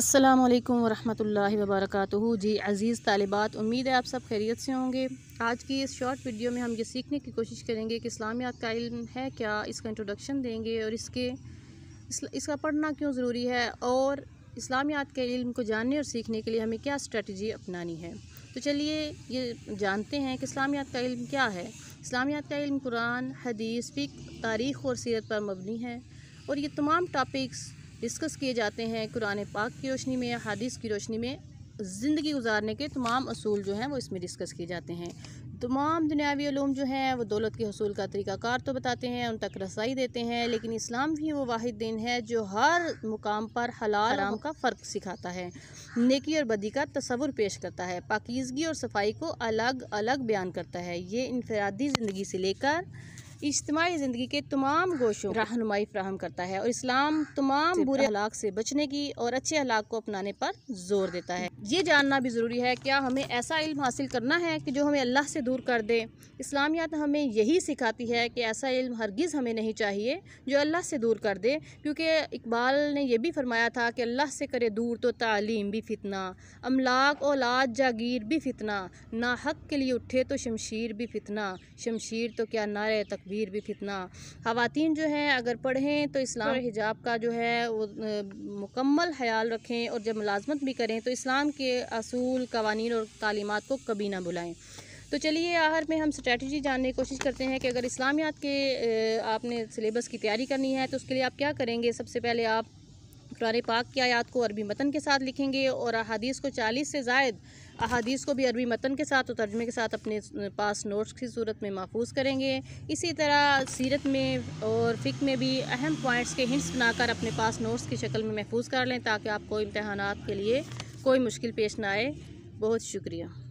अस्सलाम वालेकुम वरहमतुल्लाहि वरक़ जी अज़ीज़ तालिबात उम्मीद है आप सब खैरियत से होंगे आज की इस शॉर्ट वीडियो में हम ये सीखने की कोशिश करेंगे कि इस्लामियात का इल्म है क्या इसका इंट्रोडक्शन देंगे और इसके इसका पढ़ना क्यों ज़रूरी है और इस्लामियात के इल्म को जानने और सीखने के लिए हमें क्या स्ट्रेटजी अपनानी है तो चलिए ये जानते हैं कि इस्लामियात का इल्म क्या है इस्लामियात का इल्म कुरान हदीस फिक तारीख़ और सीरत पर मबनी है और ये तमाम टॉपिक्स डिस्कस किए जाते हैं कुरान पाक की रोशनी में हदीस की रोशनी में ज़िंदगी गुजारने के तमाम असूल जो हैं वो इसमें डिस्कस किए जाते हैं तमाम दुनियावी ूम जो हैं वो दौलत के हसूल का तरीक़ाकार तो बताते हैं उन तक रसाई देते हैं लेकिन इस्लाम भी वो वाद दिन है जो हर मुकाम पर हलाल आराम का फ़र्क सिखाता है नेकी और बदी का तस्वुर पेश करता है पाकिजगी और सफाई को अलग अलग बयान करता है ये इनफरादी ज़िंदगी से लेकर इज्तमी ज़िंदगी के तमाम गोशों रहनुमाई फ्राहम करता है और इस्लाम तमाम बुरे हलाक से बचने की और अच्छे हलाक को अपनाने पर जोर देता है ये जानना भी ज़रूरी है क्या हमें ऐसा इल्म हासिल करना है कि जो हमें अल्लाह से दूर कर दे इस्लामियात हमें यही सिखाती है कि ऐसा इल्म हरगिज़ हमें नहीं चाहिए जो अल्लाह से दूर कर दे क्योंकि इकबाल ने यह भी फरमाया था कि अल्लाह से करे दूर तो तालीम भी फितना अमलाक औलाद जागीर भी फितना ना हक के लिए उठे तो शमशीर भी फितना शमशीर तो क्या नारे तक तकबीर भी फितना खातन जो है अगर पढ़ें तो इस्लाम हिजाब का जो है वो मुकम्मल ख्याल रखें और जब मुलाजमत भी करें तो इस्लाम के असूल कवानीन और तालीमत को कभी ना बुलाएँ तो चलिए आहर में हम स्ट्रेटजी जानने की कोशिश करते हैं कि अगर इस्लामियात के आपने सिलेबस की तैयारी करनी है तो उसके लिए आप क्या करेंगे सबसे पहले आप कुरान पाक की आयात को अरबी मतन के साथ लिखेंगे और अहादीस को चालीस से जायद अहादीस को भी अरबी मतन के साथ और तर्जमे के साथ अपने पास नोट्स की सूरत में महफूज करेंगे इसी तरह सीरत में और फ़िक में भी अहम पॉइंट्स के हिंट्स बनाकर अपने पास नोट्स की शक्ल में महफूज कर लें ताकि आपको इम्तहान के लिए कोई मुश्किल पेश ना आए बहुत शुक्रिया